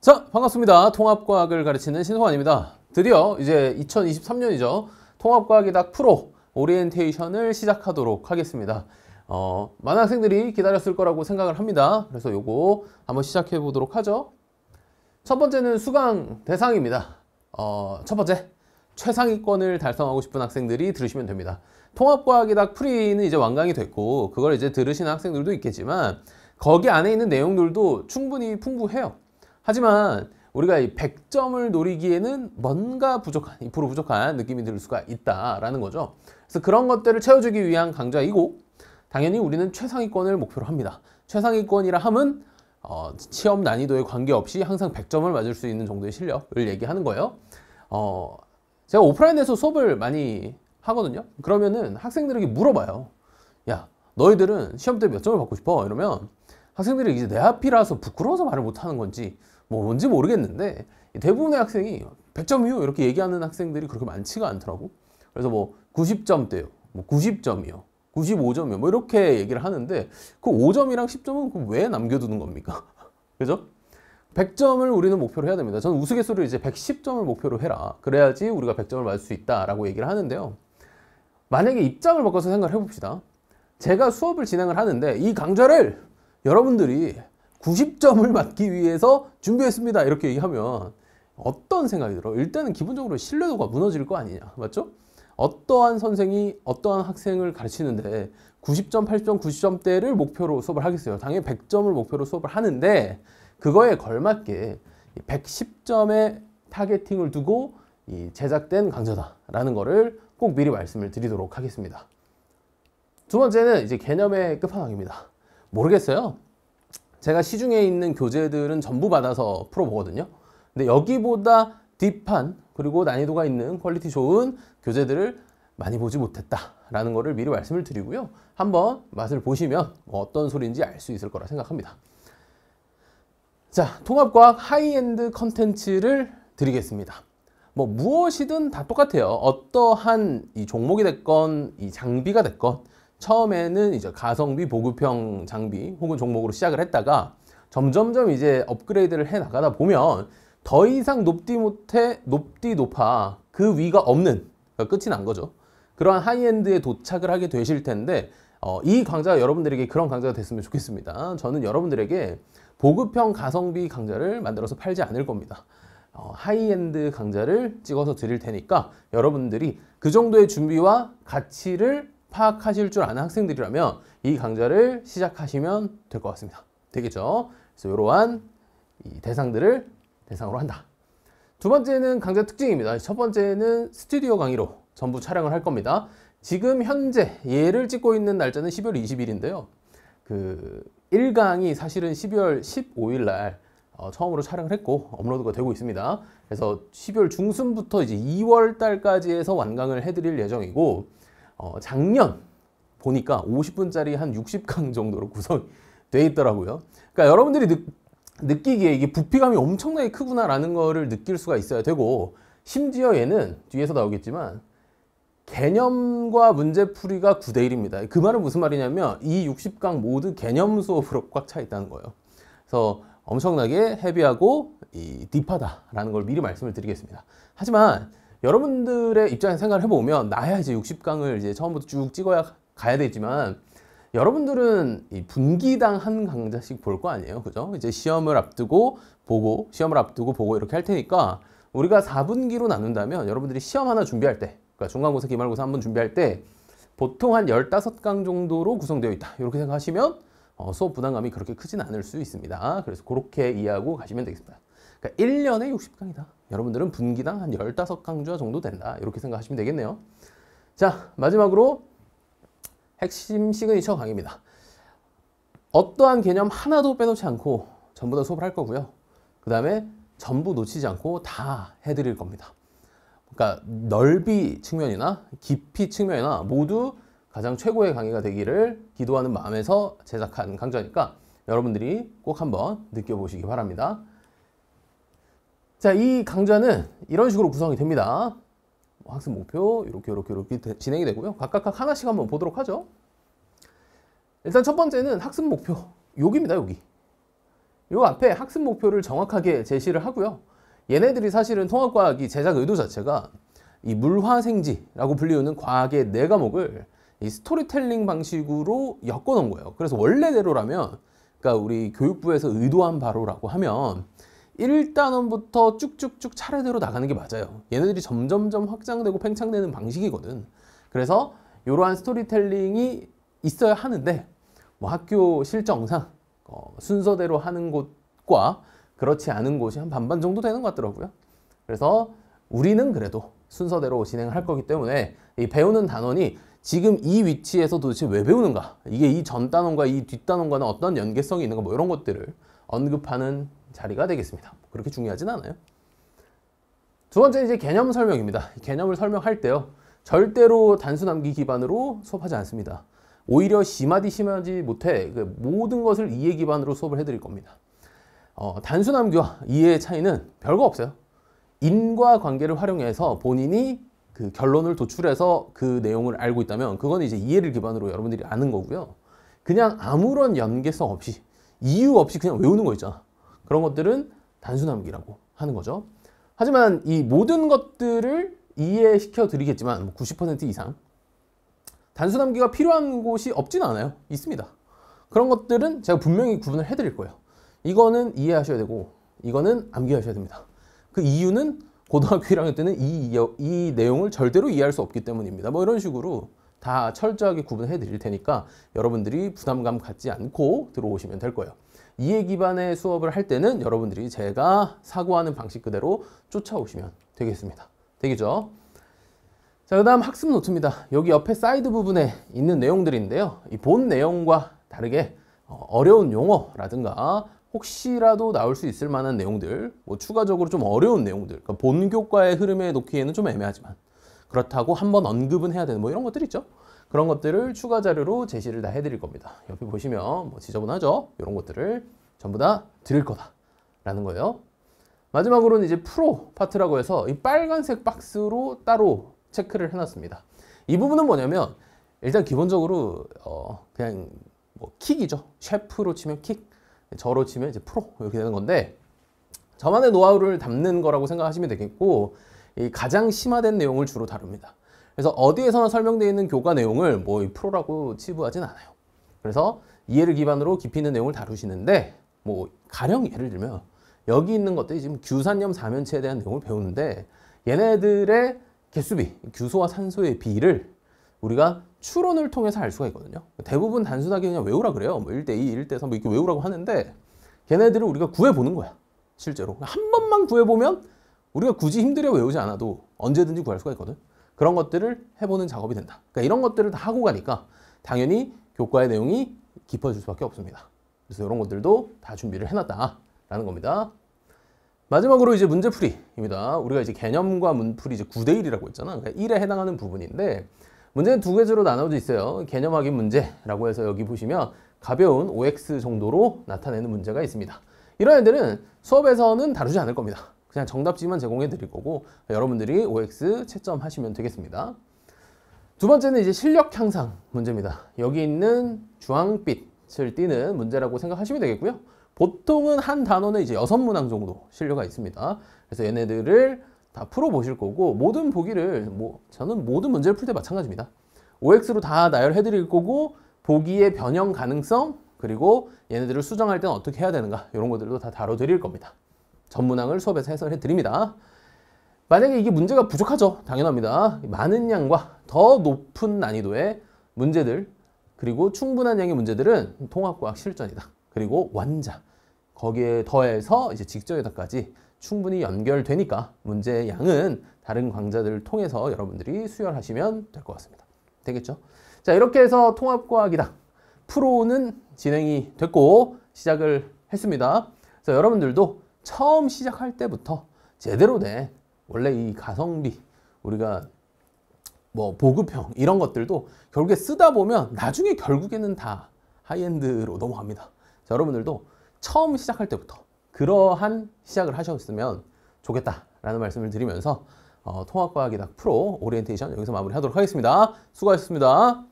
자 반갑습니다 통합과학을 가르치는 신성환입니다 드디어 이제 2023년이죠 통합과학이 딱 프로 오리엔테이션을 시작하도록 하겠습니다 어, 많은 학생들이 기다렸을 거라고 생각을 합니다 그래서 요거 한번 시작해 보도록 하죠 첫 번째는 수강 대상입니다 어, 첫 번째 최상위권을 달성하고 싶은 학생들이 들으시면 됩니다 통합과학이다 프리는 이제 완강이 됐고 그걸 이제 들으시는 학생들도 있겠지만 거기 안에 있는 내용들도 충분히 풍부해요 하지만 우리가 이 100점을 노리기에는 뭔가 부족한, 2% 부족한 느낌이 들 수가 있다라는 거죠. 그래서 그런 것들을 채워주기 위한 강좌이고 당연히 우리는 최상위권을 목표로 합니다. 최상위권이라 함은 어, 시험 난이도에 관계없이 항상 100점을 맞을 수 있는 정도의 실력을 얘기하는 거예요. 어, 제가 오프라인에서 수업을 많이 하거든요. 그러면은 학생들에게 물어봐요. 야, 너희들은 시험 때 몇 점을 받고 싶어? 이러면 학생들이 이제 내 앞이라서 부끄러워서 말을 못하는 건지 뭐 뭔지 모르겠는데 대부분의 학생이 100점이요 이렇게 얘기하는 학생들이 그렇게 많지가 않더라고 그래서 뭐 90점대요 뭐 90점이요 95점이요 뭐 이렇게 얘기를 하는데 그 5점이랑 10점은 왜 남겨두는 겁니까? 그죠? 100점을 우리는 목표로 해야 됩니다 저는 우스갯소리로 이제 110점을 목표로 해라 그래야지 우리가 100점을 맞을 수 있다 라고 얘기를 하는데요 만약에 입장을 바꿔서 생각을 해봅시다 제가 수업을 진행을 하는데 이 강좌를 여러분들이 90점을 맞기 위해서 준비했습니다. 이렇게 얘기하면 어떤 생각이 들어? 일단은 기본적으로 신뢰도가 무너질 거 아니냐. 맞죠? 어떠한 선생이 어떠한 학생을 가르치는데 90점, 80점, 90점대를 목표로 수업을 하겠어요. 당연히 100점을 목표로 수업을 하는데 그거에 걸맞게 110점의 타겟팅을 두고 이 제작된 강좌다라는 거를 꼭 미리 말씀을 드리도록 하겠습니다. 두 번째는 이제 개념의 끝판왕입니다. 모르겠어요. 제가 시중에 있는 교재들은 전부 받아서 풀어보거든요. 근데 여기보다 딥한 그리고 난이도가 있는 퀄리티 좋은 교재들을 많이 보지 못했다라는 것을 미리 말씀을 드리고요. 한번 맛을 보시면 뭐 어떤 소리인지 알 수 있을 거라 생각합니다. 자, 통합과학 하이엔드 컨텐츠를 드리겠습니다. 뭐 무엇이든 다 똑같아요. 어떠한 이 종목이 됐건 이 장비가 됐건 처음에는 이제 가성비 보급형 장비 혹은 종목으로 시작을 했다가 점점점 이제 업그레이드를 해 나가다 보면 더 이상 높디 못해 높디 높아 그 위가 없는 그러니까 끝이 난 거죠. 그러한 하이엔드에 도착을 하게 되실 텐데 어, 이 강좌가 여러분들에게 그런 강좌가 됐으면 좋겠습니다. 저는 여러분들에게 보급형 가성비 강좌를 만들어서 팔지 않을 겁니다. 어, 하이엔드 강좌를 찍어서 드릴 테니까 여러분들이 그 정도의 준비와 가치를 파악하실 줄 아는 학생들이라면 이 강좌를 시작하시면 될 것 같습니다. 되겠죠? 그래서 이러한 대상들을 대상으로 한다. 두 번째는 강좌 특징입니다. 첫 번째는 스튜디오 강의로 전부 촬영을 할 겁니다. 지금 현재 얘를 찍고 있는 날짜는 12월 20일인데요. 그 1강이 사실은 12월 15일 날 어, 처음으로 촬영을 했고 업로드가 되고 있습니다. 그래서 12월 중순부터 이제 2월 달까지 해서 완강을 해드릴 예정이고 어, 작년 보니까 50분짜리 한 60강 정도로 구성돼 있더라고요. 그러니까 여러분들이 느, 느끼기에 이게 부피감이 엄청나게 크구나라는 거를 느낄 수가 있어야 되고 심지어 얘는 뒤에서 나오겠지만 개념과 문제풀이가 9대1입니다. 그 말은 무슨 말이냐면 이 60강 모두 개념 수업으로 꽉 차 있다는 거예요. 그래서 엄청나게 헤비하고 이 딥하다라는 걸 미리 말씀을 드리겠습니다. 하지만 여러분들의 입장에서 생각을 해보면 나야 이제 60강을 이제 처음부터 쭉 찍어야 가야 되지만 여러분들은 이 분기당 한 강좌씩 볼 거 아니에요. 그죠? 이제 시험을 앞두고 보고 시험을 앞두고 보고 이렇게 할 테니까 우리가 4분기로 나눈다면 여러분들이 시험 하나 준비할 때 그러니까 중간고사 기말고사 한번 준비할 때 보통 한 15강 정도로 구성되어 있다. 이렇게 생각하시면 어, 수업 부담감이 그렇게 크진 않을 수 있습니다. 그래서 그렇게 이해하고 가시면 되겠습니다. 그러니까 1년에 60강이다. 여러분들은 분기당 한 15강좌 정도 된다. 이렇게 생각하시면 되겠네요. 자, 마지막으로 핵심 시그니처 강의입니다. 어떠한 개념 하나도 빼놓지 않고 전부 다 수업을 할 거고요. 그 다음에 전부 놓치지 않고 다 해드릴 겁니다. 그러니까 넓이 측면이나 깊이 측면이나 모두 가장 최고의 강의가 되기를 기도하는 마음에서 제작한 강좌니까 여러분들이 꼭 한번 느껴보시기 바랍니다. 자, 이 강좌는 이런 식으로 구성이 됩니다. 뭐 학습 목표 이렇게 이렇게 이렇게 되, 진행이 되고요. 각각 하나씩 한번 보도록 하죠. 일단 첫 번째는 학습 목표 여기입니다. 여기. 요 앞에 학습 목표를 정확하게 제시를 하고요. 얘네들이 사실은 통합과학이 제작 의도 자체가 이 물화생지라고 불리우는 과학의 네 과목을 이 스토리텔링 방식으로 엮어 놓은 거예요. 그래서 원래대로라면 그러니까 우리 교육부에서 의도한 바로라고 하면 1단원부터 쭉쭉쭉 차례대로 나가는 게 맞아요. 얘네들이 점점점 확장되고 팽창되는 방식이거든. 그래서 이러한 스토리텔링이 있어야 하는데 뭐 학교 실정상 어, 순서대로 하는 곳과 그렇지 않은 곳이 한 반반 정도 되는 것 같더라고요. 그래서 우리는 그래도 순서대로 진행을 할 거기 때문에 이 배우는 단원이 지금 이 위치에서 도대체 왜 배우는가 이게 이 전 단원과 이 뒷 단원과는 어떤 연계성이 있는가 뭐 이런 것들을 언급하는 자리가 되겠습니다. 뭐 그렇게 중요하진 않아요. 두 번째 이제 개념 설명입니다. 개념을 설명할 때요. 절대로 단순 암기 기반으로 수업하지 않습니다. 오히려 심하디 심하지 못해 그 모든 것을 이해 기반으로 수업을 해드릴 겁니다. 어, 단순 암기와 이해의 차이는 별거 없어요. 인과 관계를 활용해서 본인이 그 결론을 도출해서 그 내용을 알고 있다면 그건 이제 이해를 기반으로 여러분들이 아는 거고요. 그냥 아무런 연계성 없이 이유 없이 그냥 외우는 거 있잖아. 그런 것들은 단순함기라고 하는 거죠. 하지만 이 모든 것들을 이해시켜 드리겠지만 90% 뭐 이상 단순함기가 필요한 곳이 없지는 않아요. 있습니다. 그런 것들은 제가 분명히 구분을 해드릴 거예요. 이거는 이해하셔야 되고 이거는 암기하셔야 됩니다. 그 이유는 고등학교 1학년 때는 이, 이 내용을 절대로 이해할 수 없기 때문입니다. 뭐 이런 식으로 다 철저하게 구분해 드릴 테니까 여러분들이 부담감 갖지 않고 들어오시면 될 거예요. 이해 기반의 수업을 할 때는 여러분들이 제가 사고하는 방식 그대로 쫓아오시면 되겠습니다. 되겠죠? 자, 그 다음 학습 노트입니다. 여기 옆에 사이드 부분에 있는 내용들인데요. 이 본 내용과 다르게 어, 어려운 용어라든가 혹시라도 나올 수 있을 만한 내용들, 뭐 추가적으로 좀 어려운 내용들, 그러니까 본 교과의 흐름에 놓기에는 좀 애매하지만 그렇다고 한 번 언급은 해야 되는 뭐 이런 것들 있죠. 그런 것들을 추가 자료로 제시를 다 해드릴 겁니다. 여기 보시면 뭐 지저분하죠. 이런 것들을 전부 다 드릴 거다라는 거예요. 마지막으로는 이제 프로 파트라고 해서 이 빨간색 박스로 따로 체크를 해놨습니다. 이 부분은 뭐냐면 일단 기본적으로 어 그냥 뭐 킥이죠. 셰프로 치면 킥, 저로 치면 이제 프로 이렇게 되는 건데 저만의 노하우를 담는 거라고 생각하시면 되겠고 이 가장 심화된 내용을 주로 다룹니다. 그래서 어디에서나 설명되어 있는 교과 내용을 뭐 프로라고 치부하진 않아요. 그래서 이해를 기반으로 깊이 있는 내용을 다루시는데 뭐 가령 예를 들면 여기 있는 것들이 지금 규산염 사면체에 대한 내용을 배우는데 얘네들의 개수비, 규소와 산소의 비를 우리가 추론을 통해서 알 수가 있거든요. 대부분 단순하게 그냥 외우라 그래요. 뭐 1대2, 1대3 뭐 이렇게 외우라고 하는데 걔네들을 우리가 구해보는 거야. 실제로. 한 번만 구해보면 우리가 굳이 힘들어 외우지 않아도 언제든지 구할 수가 있거든. 그런 것들을 해보는 작업이 된다. 그러니까 이런 것들을 다 하고 가니까 당연히 교과의 내용이 깊어질 수밖에 없습니다. 그래서 이런 것들도 다 준비를 해놨다라는 겁니다. 마지막으로 이제 문제풀이입니다. 우리가 이제 개념과 문풀이 이제 9대 1이라고 했잖아. 그러니까 1에 해당하는 부분인데 문제는 두개지로 나눠져 있어요. 개념 확인 문제라고 해서 여기 보시면 가벼운 OX 정도로 나타내는 문제가 있습니다. 이런 애들은 수업에서는 다루지 않을 겁니다. 그냥 정답지만 제공해 드릴 거고 여러분들이 OX 채점하시면 되겠습니다. 두 번째는 이제 실력 향상 문제입니다. 여기 있는 주황빛을 띠는 문제라고 생각하시면 되겠고요. 보통은 한 단원에 이제 여섯 문항 정도 실려가 있습니다. 그래서 얘네들을 다 풀어보실 거고 모든 보기를 뭐 저는 모든 문제를 풀 때 마찬가지입니다. OX로 다 나열해 드릴 거고 보기의 변형 가능성 그리고 얘네들을 수정할 때는 어떻게 해야 되는가 이런 것들도 다 다뤄드릴 겁니다. 전문항을 수업에서 해설해 드립니다. 만약에 이게 문제가 부족하죠. 당연합니다. 많은 양과 더 높은 난이도의 문제들 그리고 충분한 양의 문제들은 통합과학 실전이다. 그리고 완자 거기에 더해서 이제 직전에다까지 충분히 연결되니까 문제의 양은 다른 강좌들을 통해서 여러분들이 수혈하시면 될 것 같습니다. 되겠죠? 자 이렇게 해서 통합과학이다. 프로는 진행이 됐고 시작을 했습니다. 그래서 여러분들도 처음 시작할 때부터 제대로 된 원래 이 가성비 우리가 뭐 보급형 이런 것들도 결국에 쓰다 보면 나중에 결국에는 다 하이엔드로 넘어갑니다. 자, 여러분들도 처음 시작할 때부터 그러한 시작을 하셨으면 좋겠다라는 말씀을 드리면서 어, 통합과학이다 프로 오리엔테이션 여기서 마무리하도록 하겠습니다. 수고하셨습니다.